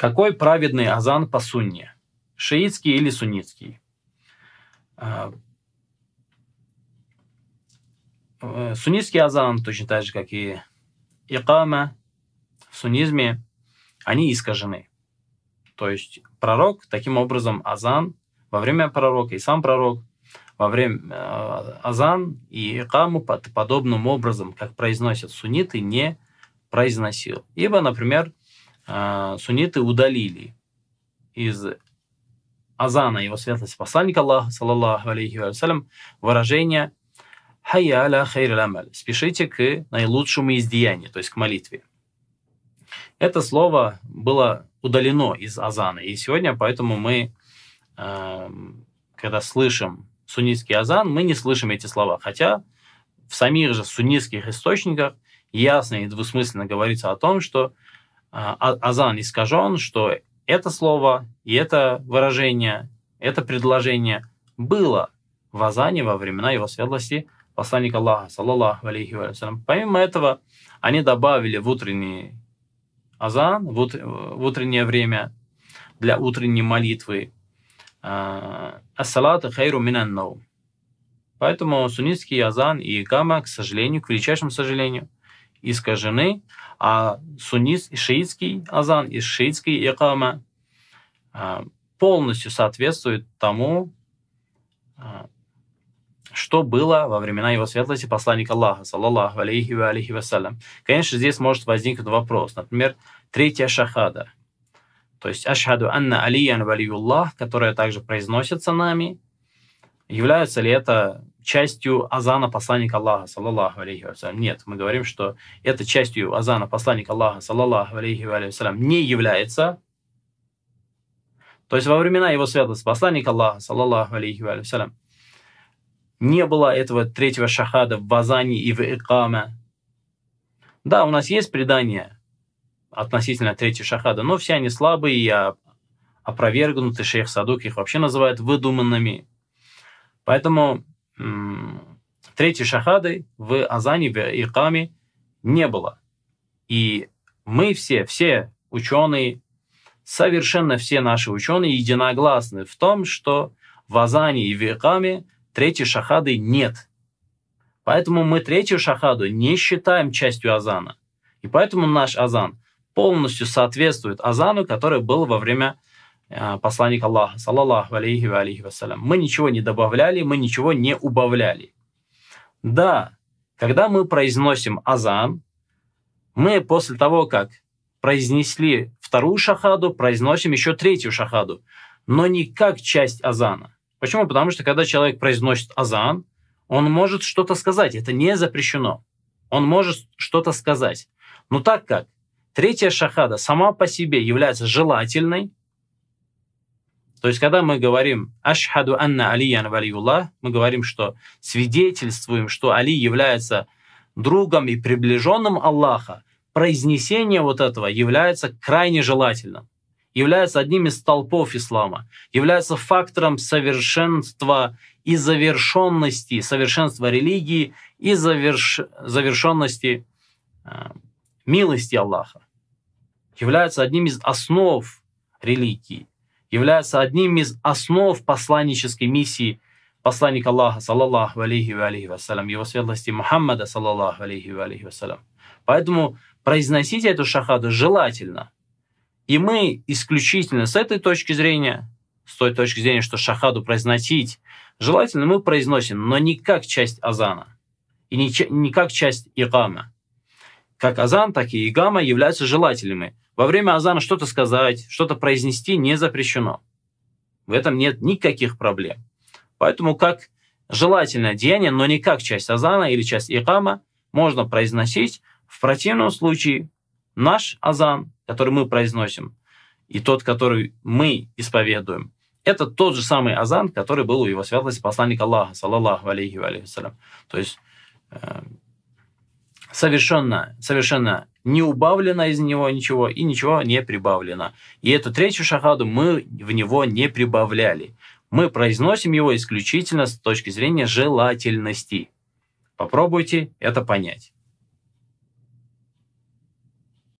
Какой праведный азан по сунне? Шиитский или суннитский? А, э, суннитский азан, точно так же, как и икама в суннизме, они искажены. То есть пророк, таким образом, азан во время пророка и сам пророк во время э, азан и икаму под подобным образом, как произносят сунниты, не произносил. Ибо, например, а, сунниты удалили из азана его святости посланника Аллаха, саллаллаху алейхи вассалям, выражение «Хайя аля хайр амаль» – «спешите к наилучшему из деяний», то есть к молитве. Это слово было удалено из азана, и сегодня поэтому мы, эм, когда слышим суннитский азан, мы не слышим эти слова, хотя в самих же суннитских источниках ясно и двусмысленно говорится о том, что а, а, азан искажен, что это слово и это выражение, это предложение было в азане во времена его светлости посланника Аллаха, саллаллаху алейхи вассалям. Помимо этого, они добавили в утренний азан, в утреннее время для утренней молитвы а, «Ассалату хайру минан Поэтому суннитский азан и гамма, к сожалению, к величайшему сожалению – искажены, а суннит шиитский азан и шиитский икама а, полностью соответствует тому, а, что было во времена его светлости посланника Аллаха, саллаллаху алейхи ва алейхи вассалям. Конечно, здесь может возникнуть вопрос, например, третья шахада, то есть ашхаду анна алиян валиюллах, которая также произносится нами, является ли это частью азана посланника Аллаха, саллаллаху алейхи вассалям. Нет, мы говорим, что это частью азана посланника Аллаха, саллаллаху алейхи вассалям, не является. То есть во времена его святости посланник Аллаха, саллаллаху алейхи вассалям, не было этого третьего шахада в Азане и в Икаме. Да, у нас есть предания относительно третьего шахада, но все они слабые и опровергнуты. Шейх Садук их вообще называют выдуманными. Поэтому третьей шахады в Азане, в Икаме не было. И мы все, все ученые, совершенно все наши ученые единогласны в том, что в Азане и в Икаме третьей шахады нет. Поэтому мы третью шахаду не считаем частью Азана. И поэтому наш Азан полностью соответствует Азану, который был во время Э, посланник Аллаха, саллаллаху алейхи ва алейхи вассалям. Мы ничего не добавляли, мы ничего не убавляли. Да, когда мы произносим азан, мы после того, как произнесли вторую шахаду, произносим еще третью шахаду, но не как часть азана. Почему? Потому что когда человек произносит азан, он может что-то сказать, это не запрещено. Он может что-то сказать. Но так как третья шахада сама по себе является желательной, то есть, когда мы говорим «Ашхаду анна Алиян валиюллах», мы говорим, что свидетельствуем, что Али является другом и приближенным Аллаха, произнесение вот этого является крайне желательным, является одним из столпов ислама, является фактором совершенства и завершенности, совершенства религии и заверш... завершенности э, милости Аллаха, является одним из основ религии – является одним из основ посланнической миссии посланника Аллаха, саллаллаху алейхи ва алейхи вассалям, его светлости Мухаммада, саллаллаху алейхи ва алейхи вассалям. Поэтому произносить эту шахаду желательно. И мы исключительно с этой точки зрения, с той точки зрения, что шахаду произносить, желательно мы произносим, но не как часть азана, и не, не как часть игама. Как азан, так и игама являются желательными – во время азана что-то сказать, что-то произнести не запрещено. В этом нет никаких проблем. Поэтому как желательное деяние, но не как часть азана или часть икама, можно произносить. В противном случае наш азан, который мы произносим, и тот, который мы исповедуем, это тот же самый азан, который был у его святости посланника Аллаха, саллаллаху алейхи ва алейхи То есть э, совершенно, совершенно не убавлено из него ничего и ничего не прибавлено. И эту третью шахаду мы в него не прибавляли. Мы произносим его исключительно с точки зрения желательности. Попробуйте это понять.